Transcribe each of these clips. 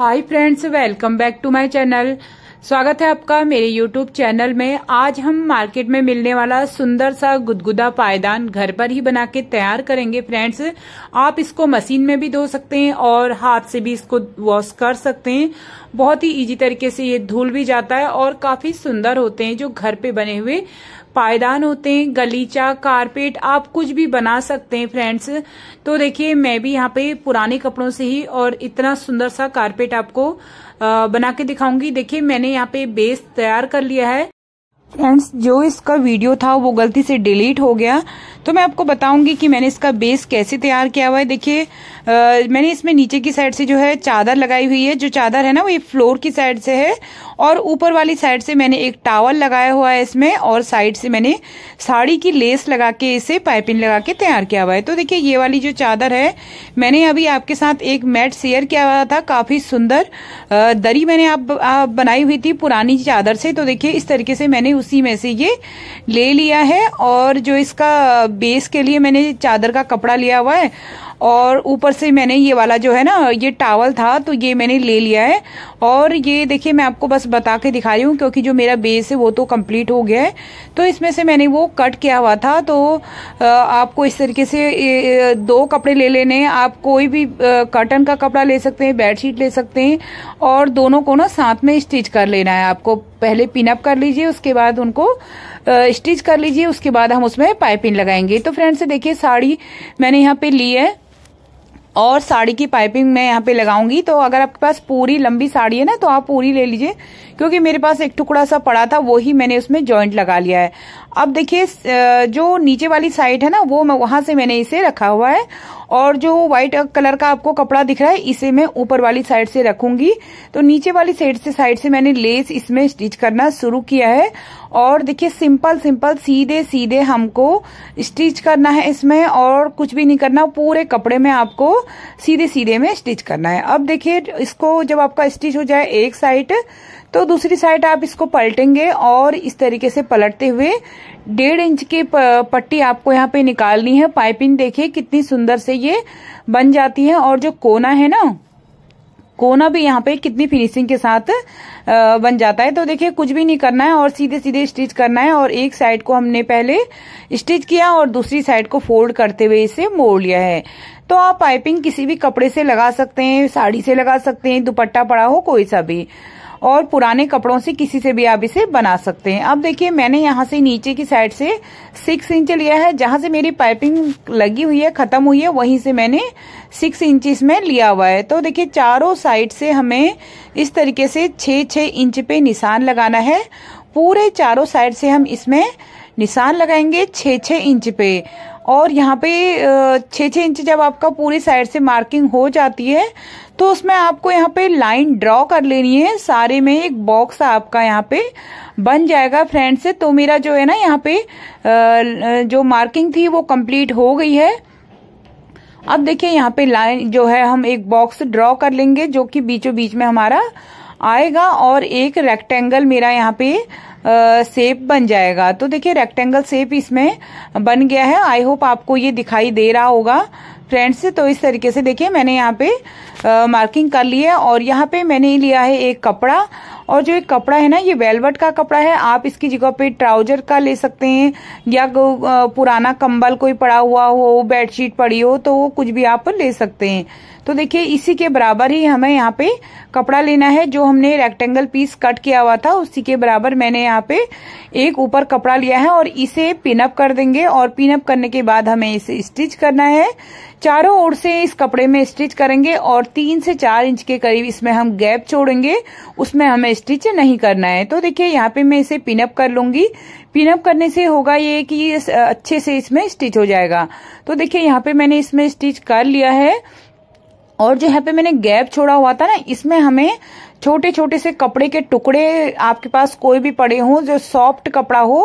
hi friends welcome back to my channel स्वागत है आपका मेरे यूट्यूब चैनल में आज हम मार्केट में मिलने वाला सुंदर सा गुदगुदा पायदान घर पर ही बना के तैयार करेंगे फ्रेंड्स आप इसको मशीन में भी धो सकते हैं और हाथ से भी इसको वॉश कर सकते हैं बहुत ही इजी तरीके से ये धूल भी जाता है और काफी सुंदर होते हैं जो घर पे बने हुए पायदान होते हैं गलीचा कारपेट आप कुछ भी बना सकते हैं फ्रेंड्स तो देखिए मैं भी यहाँ पे पुराने कपड़ों से ही और इतना सुंदर सा कारपेट आपको बना के दिखाऊंगी देखिए मैंने यहाँ पे बेस तैयार कर लिया है फ्रेंड्स जो इसका वीडियो था वो गलती से डिलीट हो गया तो मैं आपको बताऊंगी कि मैंने इसका बेस कैसे तैयार किया हुआ है देखिए मैंने इसमें नीचे की साइड से जो है चादर लगाई हुई है जो चादर है ना वो ये फ्लोर की साइड से है और ऊपर वाली साइड से मैंने एक टावल लगाया हुआ है इसमें और साइड से मैंने साड़ी की लेस लगा के इसे पाइपिंग लगा के तैयार किया हुआ है तो देखिए ये वाली जो चादर है मैंने अभी आपके साथ एक मैट शेयर किया हुआ था काफ़ी सुंदर दरी मैंने आप, आप बनाई हुई थी पुरानी चादर से तो देखिये इस तरीके से मैंने उसी में से ये ले लिया है और जो इसका बेस के लिए मैंने चादर का कपड़ा लिया हुआ है और ऊपर से मैंने ये वाला जो है ना ये टावल था तो ये मैंने ले लिया है और ये देखिए मैं आपको बस बता के दिखा रही हूँ क्योंकि जो मेरा बेस है वो तो कंप्लीट हो गया है तो इसमें से मैंने वो कट किया हुआ था तो आपको इस तरीके से दो कपड़े ले लेने आप कोई भी कर्टन का कपड़ा ले सकते हैं बेडशीट ले सकते हैं और दोनों को ना साथ में स्टिच कर लेना है आपको पहले पिनअप कर लीजिए उसके बाद उनको स्टिच कर लीजिए उसके बाद हम उसमें पाइपिंग लगाएंगे तो फ्रेंड्स देखिए साड़ी मैंने यहाँ पे ली है और साड़ी की पाइपिंग मैं यहाँ पे लगाऊंगी तो अगर आपके पास पूरी लंबी साड़ी है ना तो आप पूरी ले लीजिए क्योंकि मेरे पास एक टुकड़ा सा पड़ा था वो ही मैंने उसमें जॉइंट लगा लिया है अब देखिए जो नीचे वाली साइड है ना वो वहां से मैंने इसे रखा हुआ है और जो व्हाइट कलर का आपको कपड़ा दिख रहा है इसे मैं ऊपर वाली साइड से रखूंगी तो नीचे वाली साइड से साइड से मैंने लेस इसमें स्टिच करना शुरू किया है और देखिए सिंपल सिंपल सीधे सीधे हमको स्टिच करना है इसमें और कुछ भी नहीं करना पूरे कपड़े में आपको सीधे सीधे में स्टिच करना है अब देखिए इसको जब आपका स्टिच हो जाए एक साइड तो दूसरी साइड आप इसको पलटेंगे और इस तरीके से पलटते हुए डेढ़ इंच की पट्टी आपको यहाँ पे निकालनी है पाइपिंग देखिए कितनी सुंदर से ये बन जाती है और जो कोना है ना कोना भी यहाँ पे कितनी फिनिशिंग के साथ बन जाता है तो देखिए कुछ भी नहीं करना है और सीधे सीधे स्टिच करना है और एक साइड को हमने पहले स्टिच किया और दूसरी साइड को फोल्ड करते हुए इसे मोड़ लिया है तो आप पाइपिंग किसी भी कपड़े से लगा सकते हैं साड़ी से लगा सकते हैं दुपट्टा पड़ा हो कोई सा भी और पुराने कपड़ों से किसी से भी आप इसे बना सकते हैं अब देखिए मैंने यहाँ से नीचे की साइड से सिक्स इंच लिया है जहां से मेरी पाइपिंग लगी हुई है खत्म हुई है वहीं से मैंने सिक्स इंच में लिया हुआ है तो देखिए चारों साइड से हमें इस तरीके से छः छः इंच पे निशान लगाना है पूरे चारों साइड से हम इसमें निशान लगाएंगे छः छः इंच पे और यहाँ पे छः छः इंच जब आपका पूरी साइड से मार्किंग हो जाती है तो उसमें आपको यहाँ पे लाइन ड्रॉ कर लेनी है सारे में एक बॉक्स आपका यहाँ पे बन जाएगा फ्रेंड से तो मेरा जो है ना यहाँ पे जो मार्किंग थी वो कंप्लीट हो गई है अब देखिए यहाँ पे लाइन जो है हम एक बॉक्स ड्रॉ कर लेंगे जो कि बीचों बीच में हमारा आएगा और एक रेक्टेंगल मेरा यहाँ पे सेप बन जाएगा तो देखिए रेक्टेंगल सेप इसमें बन गया है आई होप आपको ये दिखाई दे रहा होगा फ्रेंड्स तो इस तरीके से देखिए मैंने यहाँ पे मार्किंग कर ली है और यहाँ पे मैंने लिया है एक कपड़ा और जो एक कपड़ा है ना ये वेलवेट का कपड़ा है आप इसकी जगह पे ट्राउजर का ले सकते हैं या पुराना कंबल कोई पड़ा हुआ हो बेडशीट पड़ी हो तो वो कुछ भी आप ले सकते हैं तो देखिए इसी के बराबर ही हमें यहाँ पे कपड़ा लेना है जो हमने रेक्टेंगल पीस कट किया हुआ था उसी के बराबर मैंने यहाँ पे एक ऊपर कपड़ा लिया है और इसे पिनअप कर देंगे और पिनअप करने के बाद हमें इसे स्टिच करना है चारों ओर से इस कपड़े में स्टिच करेंगे और तीन से चार इंच के करीब इसमें हम गैप छोड़ेंगे उसमें हमें स्टिच नहीं करना है तो देखिए यहाँ पे मैं इसे पिनअप कर लूंगी पिनअप करने से होगा ये कि अच्छे से इसमें स्टिच हो जाएगा तो देखिए यहाँ पे मैंने इसमें स्टिच कर लिया है और जो यहाँ पे मैंने गैप छोड़ा हुआ था ना इसमें हमें छोटे छोटे से कपड़े के टुकड़े आपके पास कोई भी पड़े हो जो सॉफ्ट कपड़ा हो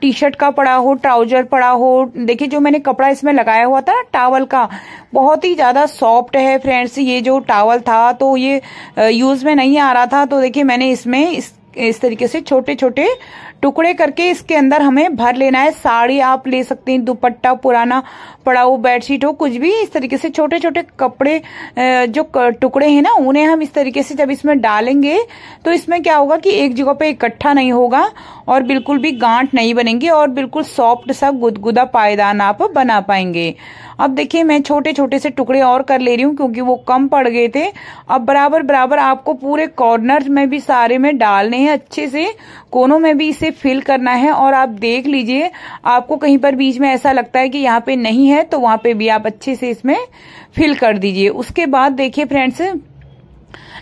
टी शर्ट का पड़ा हो ट्राउजर पड़ा हो देखिए जो मैंने कपड़ा इसमें लगाया हुआ था ना टावल का बहुत ही ज्यादा सॉफ्ट है फ्रेंड्स ये जो टावल था तो ये यूज में नहीं आ रहा था तो देखिए मैंने इसमें इस इस तरीके से छोटे छोटे टुकड़े करके इसके अंदर हमें भर लेना है साड़ी आप ले सकते हैं दुपट्टा पुराना पड़ा हो बेडशीट हो कुछ भी इस तरीके से छोटे छोटे कपड़े जो टुकड़े हैं ना उन्हें हम इस तरीके से जब इसमें डालेंगे तो इसमें क्या होगा कि एक जगह पे इकट्ठा नहीं होगा और बिल्कुल भी गांठ नहीं बनेंगे और बिल्कुल सॉफ्ट सा गुदगुदा पायदान आप बना पाएंगे अब देखिए मैं छोटे छोटे से टुकड़े और कर ले रही हूँ क्योंकि वो कम पड़ गए थे अब बराबर बराबर आपको पूरे कॉर्नर में भी सारे में डालने हैं अच्छे से कोनों में भी इसे फिल करना है और आप देख लीजिए आपको कहीं पर बीच में ऐसा लगता है कि यहाँ पे नहीं है तो वहां पे भी आप अच्छे से इसमें फिल कर दीजिए उसके बाद देखिए फ्रेंड्स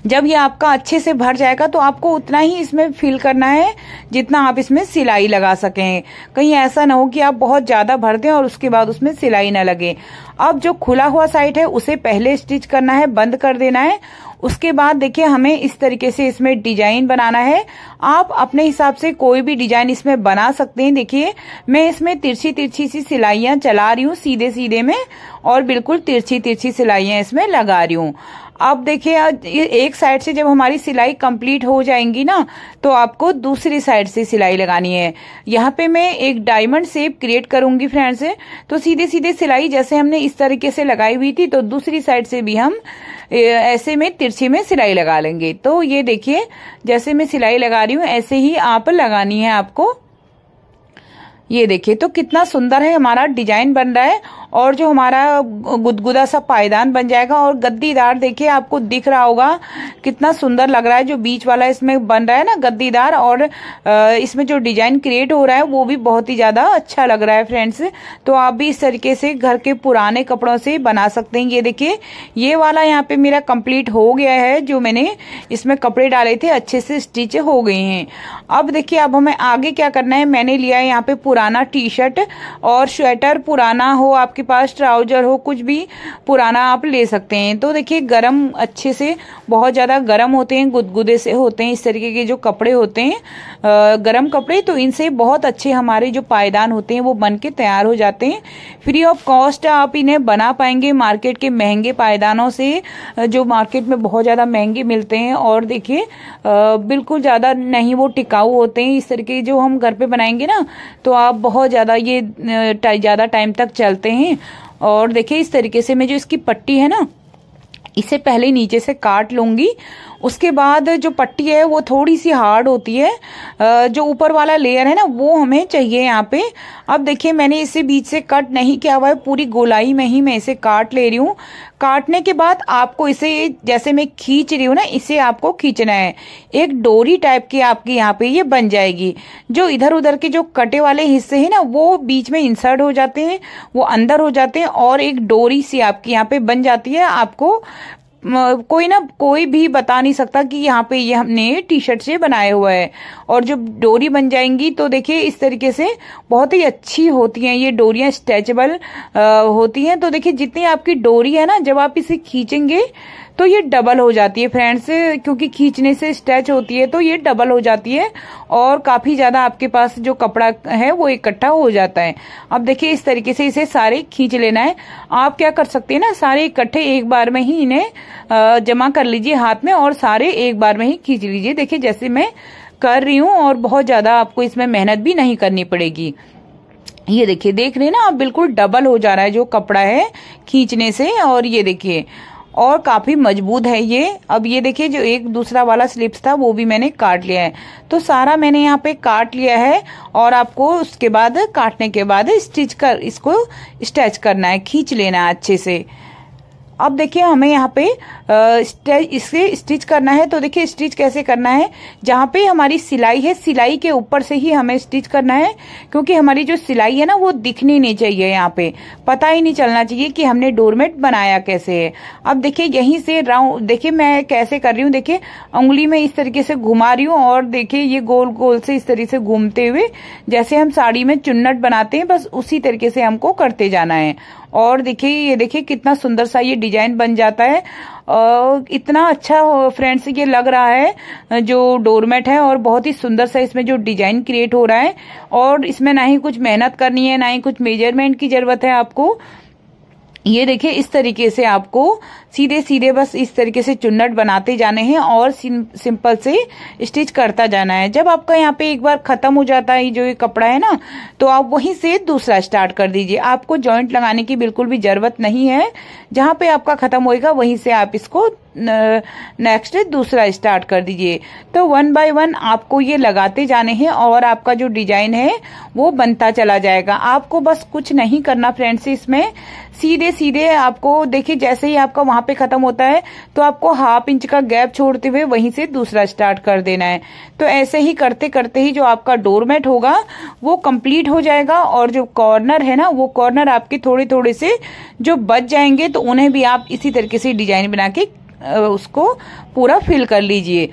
जब ये आपका अच्छे से भर जाएगा तो आपको उतना ही इसमें फिल करना है जितना आप इसमें सिलाई लगा सकें कहीं ऐसा ना हो कि आप बहुत ज़्यादा भर दें और उसके बाद उसमें सिलाई ना लगे अब जो खुला हुआ साइड है उसे पहले स्टिच करना है बंद कर देना है उसके बाद देखिए हमें इस तरीके से इसमें डिजाइन बनाना है आप अपने हिसाब से कोई भी डिजाइन इसमें बना सकते हैं देखिए मैं इसमें तिरछी तिरछी सी सिलाइयां चला रही हूँ सीधे सीधे में और बिल्कुल तिरछी तिरछी सिलाइयां इसमें लगा रही हूँ अब देखिए एक साइड से जब हमारी सिलाई कंप्लीट हो जाएंगी ना तो आपको दूसरी साइड से सिलाई लगानी है यहाँ पे मैं एक डायमंड शेप क्रिएट करूंगी फ्रेंड्स तो सीधे सीधे सिलाई जैसे हमने इस तरीके से लगाई हुई थी तो दूसरी साइड से भी हम ऐसे में तिरछे में सिलाई लगा लेंगे तो ये देखिए जैसे मैं सिलाई लगा रही हूँ ऐसे ही आप लगानी है आपको ये देखिए तो कितना सुंदर है हमारा डिजाइन बन रहा है और जो हमारा गुदगुदा सा पायदान बन जाएगा और गद्दीदार देखिए आपको दिख रहा होगा कितना सुंदर लग रहा है जो बीच वाला इसमें बन रहा है ना गद्दीदार और इसमें जो डिजाइन क्रिएट हो रहा है वो भी बहुत ही ज्यादा अच्छा लग रहा है फ्रेंड्स तो आप भी इस तरीके से घर के पुराने कपड़ों से बना सकते हैं ये देखिए ये वाला यहाँ पे मेरा कम्प्लीट हो गया है जो मैंने इसमें कपड़े डाले थे अच्छे से स्टिच हो गए हैं अब देखिये अब हमें आगे क्या करना है मैंने लिया है यहाँ पे पूरा पुराना टी शर्ट और स्वेटर पुराना हो आपके पास ट्राउजर हो कुछ भी पुराना आप ले सकते हैं तो देखिए गर्म अच्छे से बहुत ज़्यादा गर्म होते हैं गुदगुदे से होते हैं इस तरीके के जो कपड़े होते हैं गर्म कपड़े तो इनसे बहुत अच्छे हमारे जो पायदान होते हैं वो बन के तैयार हो जाते हैं फ्री ऑफ कॉस्ट आप इन्हें बना पाएंगे मार्केट के महंगे पायदानों से जो मार्केट में बहुत ज़्यादा महंगे मिलते हैं और देखिए बिल्कुल ज़्यादा नहीं वो टिकाऊ होते हैं इस तरीके जो हम घर पे बनाएंगे ना तो आप बहुत ज़्यादा ये ज़्यादा टाइम तक चलते हैं और देखिए इस तरीके से मैं जो इसकी पट्टी है ना इसे पहले नीचे से काट लूँगी उसके बाद जो पट्टी है वो थोड़ी सी हार्ड होती है जो ऊपर वाला लेयर है ना वो हमें चाहिए यहाँ पे अब देखिए मैंने इसे बीच से कट नहीं किया हुआ है पूरी गोलाई में ही मैं इसे काट ले रही हूँ काटने के बाद आपको इसे जैसे मैं खींच रही हूँ ना इसे आपको खींचना है एक डोरी टाइप की आपकी यहाँ पे ये बन जाएगी जो इधर उधर के जो कटे वाले हिस्से हैं ना वो बीच में इंसर्ट हो जाते हैं वो अंदर हो जाते हैं और एक डोरी सी आपकी यहाँ पे बन जाती है आपको कोई ना कोई भी बता नहीं सकता कि यहाँ पे ये हमने टी शर्ट से बनाया हुआ है और जब डोरी बन जाएंगी तो देखिए इस तरीके से बहुत ही अच्छी होती हैं ये डोरियाँ स्ट्रेचेबल होती हैं तो देखिए जितनी आपकी डोरी है ना जब आप इसे खींचेंगे तो ये डबल हो जाती है फ्रेंड्स क्योंकि खींचने से स्ट्रेच होती है तो ये डबल हो जाती है और काफ़ी ज़्यादा आपके पास जो कपड़ा है वो इकट्ठा हो जाता है अब देखिए इस तरीके से इसे सारे खींच लेना है आप क्या कर सकते हैं ना सारे इकट्ठे एक बार में ही इन्हें जमा कर लीजिए हाथ में और सारे एक बार में ही खींच लीजिए देखिए जैसे मैं कर रही हूँ और बहुत ज़्यादा आपको इसमें मेहनत भी नहीं करनी पड़ेगी ये देखिए देख रहे हैं ना आप बिल्कुल डबल हो जा रहा है जो कपड़ा है खींचने से और ये देखिए और काफ़ी मजबूत है ये अब ये देखिए जो एक दूसरा वाला स्लिप्स था वो भी मैंने काट लिया है तो सारा मैंने यहाँ पे काट लिया है और आपको उसके बाद काटने के बाद स्टिच कर इसको स्टैच करना है खींच लेना है अच्छे से अब देखिए हमें यहाँ पे इसे स्टिच करना है तो देखिए स्टिच कैसे करना है जहाँ पे हमारी सिलाई है सिलाई के ऊपर से ही हमें स्टिच करना है क्योंकि हमारी जो सिलाई है ना वो दिखनी नहीं चाहिए यहाँ पे पता ही नहीं चलना चाहिए कि हमने डोरमेट बनाया कैसे है अब देखिए यहीं से राउंड देखिए मैं कैसे कर रही हूँ देखिये उंगली में इस तरीके से घुमा रही हूँ और देखिये ये गोल गोल से इस तरीके से घूमते हुए जैसे हम साड़ी में चुन्नट बनाते हैं बस उसी तरीके से हमको करते जाना है और देखिए ये देखिए कितना सुंदर सा ये डिजाइन बन जाता है और इतना अच्छा फ्रेंड्स ये लग रहा है जो डोरमेट है और बहुत ही सुंदर सा इसमें जो डिजाइन क्रिएट हो रहा है और इसमें ना ही कुछ मेहनत करनी है ना ही कुछ मेजरमेंट की जरूरत है आपको ये देखिए इस तरीके से आपको सीधे सीधे बस इस तरीके से चुन्नट बनाते जाने हैं और सिंपल से स्टिच करता जाना है जब आपका यहाँ पे एक बार खत्म हो जाता है जो ये कपड़ा है ना तो आप वहीं से दूसरा स्टार्ट कर दीजिए आपको जॉइंट लगाने की बिल्कुल भी जरूरत नहीं है जहाँ पे आपका खत्म होएगा वहीं से आप इसको नेक्स्ट दूसरा स्टार्ट कर दीजिए तो वन बाय वन आपको ये लगाते जाने हैं और आपका जो डिजाइन है वो बनता चला जाएगा आपको बस कुछ नहीं करना फ्रेंड्स इसमें सीधे सीधे आपको देखिए जैसे ही आपका वहां पे खत्म होता है तो आपको हाफ इंच का गैप छोड़ते हुए वहीं से दूसरा स्टार्ट कर देना है तो ऐसे ही करते करते ही जो आपका डोरमेट होगा वो कंप्लीट हो जाएगा और जो कॉर्नर है ना वो कॉर्नर आपके थोड़े थोड़े से जो बच जाएंगे तो उन्हें भी आप इसी तरीके से डिजाइन बना के उसको पूरा फिल कर लीजिए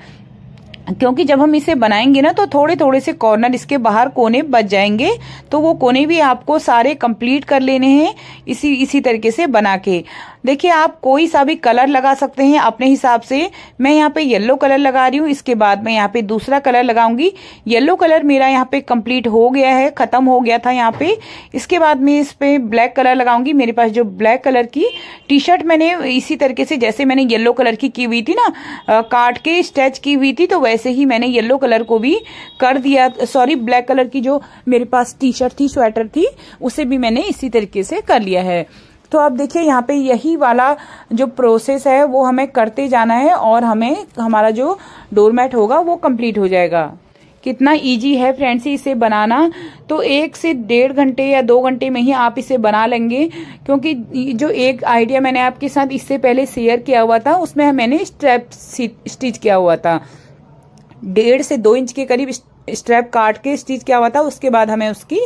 क्योंकि जब हम इसे बनाएंगे ना तो थोड़े थोड़े से कॉर्नर इसके बाहर कोने बच जाएंगे तो वो कोने भी आपको सारे कंप्लीट कर लेने हैं इसी इसी तरीके से बना के देखिए आप कोई सा भी कलर लगा सकते हैं अपने हिसाब से मैं यहाँ पे येलो कलर लगा रही हूँ इसके बाद मैं यहाँ पे दूसरा कलर लगाऊंगी येलो कलर मेरा यहाँ पे कंप्लीट हो गया है ख़त्म हो गया था यहाँ पे इसके बाद मैं इस पे ब्लैक कलर लगाऊंगी मेरे पास जो ब्लैक कलर की टी शर्ट मैंने इसी तरीके से जैसे मैंने येलो कलर की की हुई थी ना काट के स्ट्रेच की हुई थी तो वैसे ही मैंने येल्लो कलर को भी कर दिया सॉरी ब्लैक कलर की जो मेरे पास टी शर्ट थी स्वेटर थी उसे भी मैंने इसी तरीके से कर लिया है तो आप देखिए यहाँ पे यही वाला जो प्रोसेस है वो हमें करते जाना है और हमें हमारा जो डोरमेट होगा वो कंप्लीट हो जाएगा कितना इजी है फ्रेंड्स इसे बनाना तो एक से डेढ़ घंटे या दो घंटे में ही आप इसे बना लेंगे क्योंकि जो एक आइडिया मैंने आपके साथ इससे पहले शेयर किया हुआ था उसमें मैंने स्ट्रैप स्टिच किया हुआ था डेढ़ से दो इंच के करीब स्ट्रैप काट के स्टिच किया हुआ था उसके बाद हमें उसकी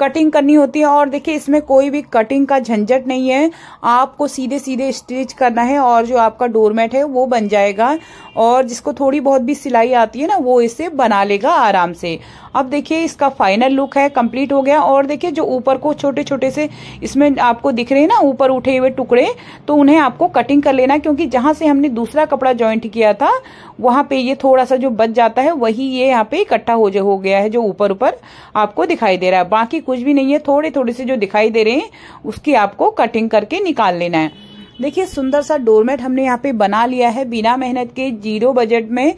कटिंग करनी होती है और देखिए इसमें कोई भी कटिंग का झंझट नहीं है आपको सीधे सीधे स्टिच करना है और जो आपका डोरमेट है वो बन जाएगा और जिसको थोड़ी बहुत भी सिलाई आती है ना वो इसे बना लेगा आराम से अब देखिए इसका फाइनल लुक है कंप्लीट हो गया और देखिए जो ऊपर को छोटे छोटे से इसमें आपको दिख रहे हैं ना ऊपर उठे हुए टुकड़े तो उन्हें आपको कटिंग कर लेना क्योंकि जहां से हमने दूसरा कपड़ा ज्वाइंट किया था वहां पे ये थोड़ा सा जो बच जाता है वही ये यहाँ पे इकट्ठा हो, हो गया है जो ऊपर ऊपर आपको दिखाई दे रहा है बाकी कुछ भी नहीं है थोड़े थोड़े से जो दिखाई दे रहे हैं उसकी आपको कटिंग करके निकाल लेना है देखिए सुंदर सा डोरमेट हमने यहाँ पे बना लिया है बिना मेहनत के जीरो बजट में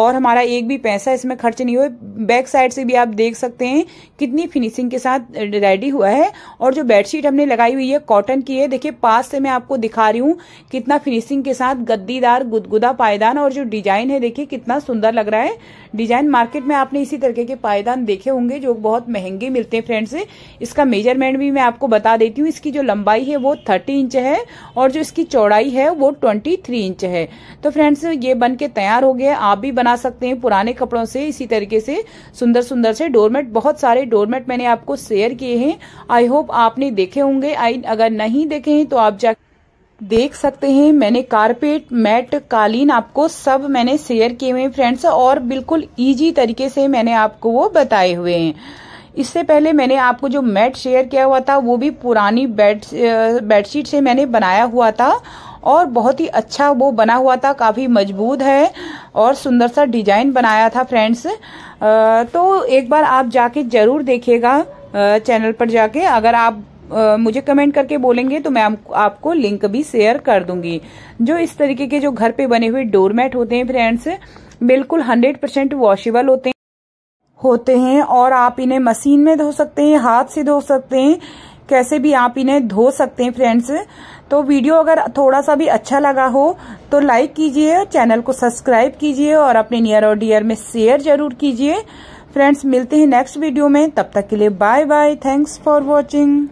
और हमारा एक भी पैसा इसमें खर्च नहीं हुआ बैक साइड से भी आप देख सकते हैं कितनी फिनिशिंग के साथ रेडी हुआ है और जो बेडशीट हमने लगाई हुई है कॉटन की है देखिए पास से मैं आपको दिखा रही हूँ कितना फिनिशिंग के साथ गद्दीदार गुदगुदा पायदान और जो डिजाइन है देखिये कितना सुंदर लग रहा है डिजाइन मार्केट में आपने इसी तरीके के पायदान देखे होंगे जो बहुत महंगे मिलते हैं फ्रेंड्स इसका मेजरमेंट भी मैं आपको बता देती हूँ इसकी जो लंबाई है वो थर्टी इंच है और जो जो इसकी चौड़ाई है वो 23 इंच है तो फ्रेंड्स ये बन के तैयार हो गया आप भी बना सकते हैं पुराने कपड़ों से इसी तरीके से सुंदर सुंदर से डोरमेट बहुत सारे डोरमेट मैंने आपको शेयर किए हैं आई होप आपने देखे होंगे आई अगर नहीं देखे हैं तो आप जा देख सकते हैं मैंने कारपेट मैट कालीन आपको सब मैंने शेयर किए हुए फ्रेंड्स और बिल्कुल इजी तरीके से मैंने आपको वो बताए हुए हैं इससे पहले मैंने आपको जो मैट शेयर किया हुआ था वो भी पुरानी बेड बेडशीट से मैंने बनाया हुआ था और बहुत ही अच्छा वो बना हुआ था काफ़ी मजबूत है और सुंदर सा डिजाइन बनाया था फ्रेंड्स तो एक बार आप जाके ज़रूर देखिएगा चैनल पर जाके अगर आप मुझे कमेंट करके बोलेंगे तो मैं आपको लिंक भी शेयर कर दूंगी जो इस तरीके के जो घर पे बने हुए डोरमेट होते हैं फ्रेंड्स बिल्कुल हंड्रेड परसेंट वॉशेबल होते हैं होते हैं और आप इन्हें मशीन में धो सकते हैं हाथ से धो सकते हैं कैसे भी आप इन्हें धो सकते हैं फ्रेंड्स तो वीडियो अगर थोड़ा सा भी अच्छा लगा हो तो लाइक कीजिए चैनल को सब्सक्राइब कीजिए और अपने नियर और डियर में शेयर जरूर कीजिए फ्रेंड्स मिलते हैं नेक्स्ट वीडियो में तब तक के लिए bye bye thanks for watching